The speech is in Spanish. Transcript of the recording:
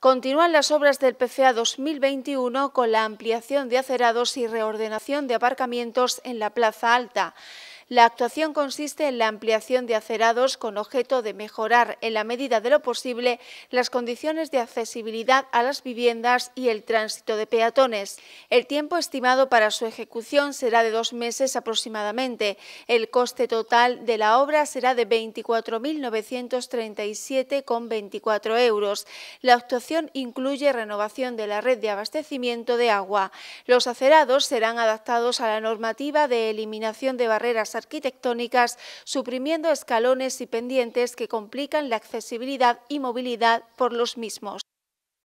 Continúan las obras del PCA 2021 con la ampliación de acerados y reordenación de aparcamientos en la Plaza Alta. La actuación consiste en la ampliación de acerados con objeto de mejorar en la medida de lo posible las condiciones de accesibilidad a las viviendas y el tránsito de peatones. El tiempo estimado para su ejecución será de dos meses aproximadamente. El coste total de la obra será de 24.937,24 euros. La actuación incluye renovación de la red de abastecimiento de agua. Los acerados serán adaptados a la normativa de eliminación de barreras arquitectónicas, suprimiendo escalones y pendientes que complican la accesibilidad y movilidad por los mismos.